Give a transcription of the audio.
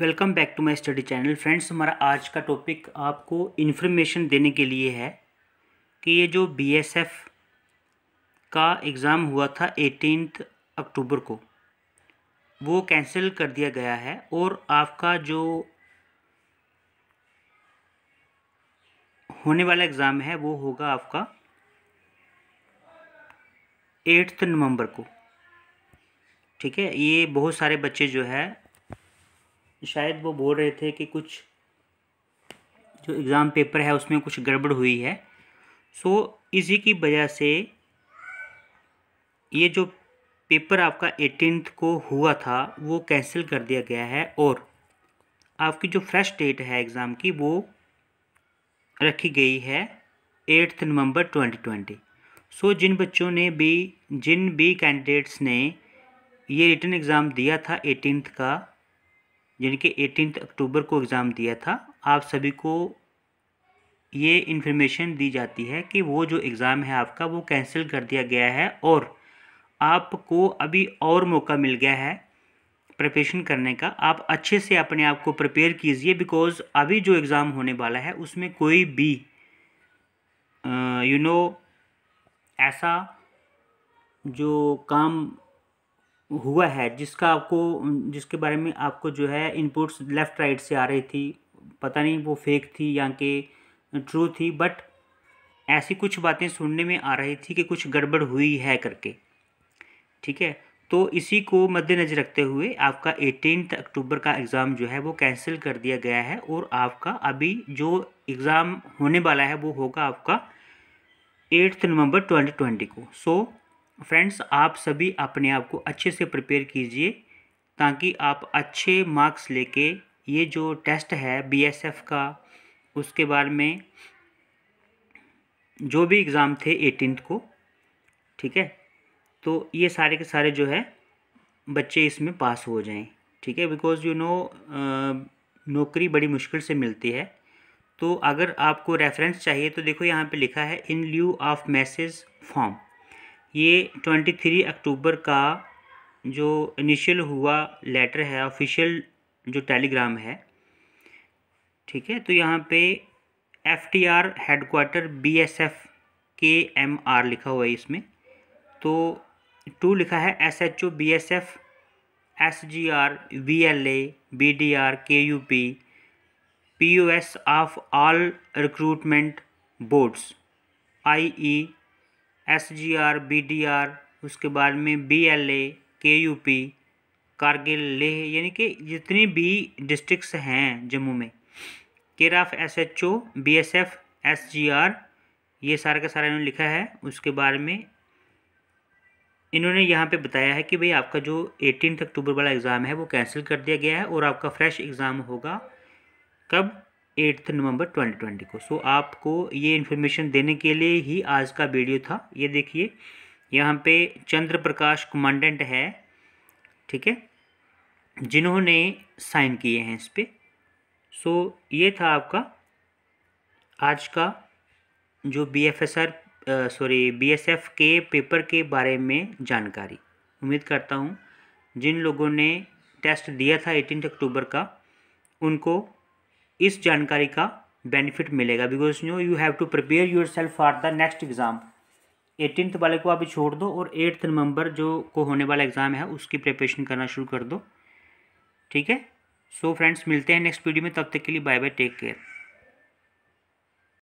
welcome back to my study channel friends हमारा आज का टॉपिक आपको इन्फॉर्मेशन देने के लिए है कि ये जो बीएसएफ का एग्ज़ाम हुआ था एटीनथ अक्टूबर को वो कैंसिल कर दिया गया है और आपका जो होने वाला एग्ज़ाम है वो होगा आपका एट्थ नवंबर को ठीक है ये बहुत सारे बच्चे जो है शायद वो बोल रहे थे कि कुछ जो एग्ज़ाम पेपर है उसमें कुछ गड़बड़ हुई है सो इसी की वजह से ये जो पेपर आपका एटीनथ को हुआ था वो कैंसिल कर दिया गया है और आपकी जो फ्रेश डेट है एग्ज़ाम की वो रखी गई है eighth November twenty twenty so जिन बच्चों ने भी जिन भी कैंडिडेट्स ने ये रिटर्न एग्ज़ाम दिया था एटीनथ का यानी कि एटीन अक्टूबर को एग्ज़ाम दिया था आप सभी को ये इन्फॉर्मेशन दी जाती है कि वो जो एग्ज़ाम है आपका वो कैंसिल कर दिया गया है और आपको अभी और मौका मिल गया है प्रपेशन करने का आप अच्छे से अपने आप को प्रिपेयर कीजिए बिकॉज़ अभी जो एग्ज़ाम होने वाला है उसमें कोई भी यू नो you know, ऐसा जो काम हुआ है जिसका आपको जिसके बारे में आपको जो है इनपुट्स लेफ़्ट राइट से आ रही थी पता नहीं वो फेक थी या कि ट्रू थी बट ऐसी कुछ बातें सुनने में आ रही थी कि कुछ गड़बड़ हुई है करके ठीक है तो इसी को मद्देनज़र रखते हुए आपका एटीन अक्टूबर का एग्ज़ाम जो है वो कैंसिल कर दिया गया है और आपका अभी जो एग्ज़ाम होने वाला है वो होगा आपका एट्थ नवंबर 2020 को सो so, फ्रेंड्स आप सभी अपने आप को अच्छे से प्रिपेयर कीजिए ताकि आप अच्छे मार्क्स लेके ये जो टेस्ट है बीएसएफ का उसके बारे में जो भी एग्ज़ाम थे एटीनथ को ठीक है तो ये सारे के सारे जो है बच्चे इसमें पास हो जाएं ठीक है बिकॉज यू नो नौकरी बड़ी मुश्किल से मिलती है तो अगर आपको रेफरेंस चाहिए तो देखो यहाँ पे लिखा है in lieu of message form ये 23 अक्टूबर का जो इनिशियल हुआ लेटर है ऑफिशियल जो टेलीग्राम है ठीक है तो यहाँ पे F T R headquarter B S F के एम आर लिखा हुआ है इसमें तो टू लिखा है S H O B S F S G R V L A B D R K U P P U S of all recruitment boards I E S G R B D R उसके बाद में B L A के U P Kargil Leh यानी कि जितनी भी districts हैं जम्मू में care of S H O B S F S G R ये सारे का सारा इन्होंने लिखा है उसके बारे में इन्होंने यहाँ पे बताया है कि भाई आपका जो एटीन अक्टूबर वाला एग्ज़ाम है वो कैंसिल कर दिया गया है और आपका फ्रेश एग्ज़ाम होगा कब एट्थ नवंबर 2020 को सो आपको ये इन्फॉर्मेशन देने के लिए ही आज का वीडियो था ये देखिए यहाँ पे चंद्र प्रकाश कमांडेंट है ठीक है जिन्होंने साइन किए हैं इस पर सो ये था आपका आज का जो B F S R sorry B S F के पेपर के बारे में जानकारी उम्मीद करता हूँ जिन लोगों ने टेस्ट दिया था एटीन अक्टूबर का उनको इस जानकारी का बेनिफिट मिलेगा because you you have to prepare yourself for the next exam eighteenth वाले को आप छोड़ दो और एट्थ नवंबर जो को होने वाला एग्ज़ाम है उसकी प्रिपरेशन करना शुरू कर दो ठीक है सो so फ्रेंड्स मिलते हैं नेक्स्ट वीडियो में तब तक के लिए बाय बाय टेक केयर